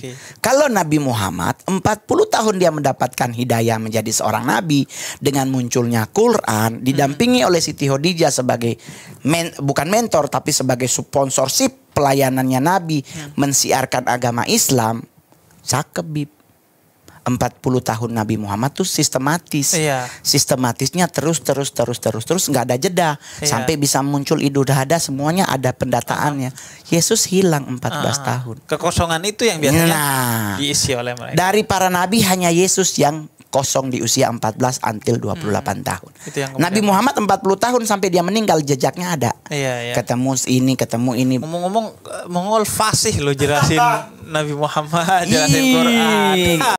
Okay. Kalau Nabi Muhammad 40 tahun dia mendapatkan hidayah menjadi seorang nabi dengan munculnya Quran didampingi hmm. oleh Siti Khadijah sebagai men, bukan mentor tapi sebagai sponsorship pelayanannya Nabi hmm. mensiarkan agama Islam. Cakep Bib. 40 tahun Nabi Muhammad tuh sistematis. Iya. Sistematisnya terus terus terus terus terus nggak ada jeda iya. sampai bisa muncul Idul Adha semuanya ada pendataannya. Yesus hilang 14 -huh. Ah, tahun. Kekosongan itu yang biasanya nah, diisi oleh mereka. Dari para nabi hanya Yesus yang kosong di usia 14 until 28 hmm. tahun. Nabi Muhammad 40 tahun sampai dia meninggal jejaknya ada. Iya, iya. Ketemu ini, ketemu ini. Ngomong-ngomong eh, Mongol fasih lo jelasin Nabi Muhammad, jelasin Quran.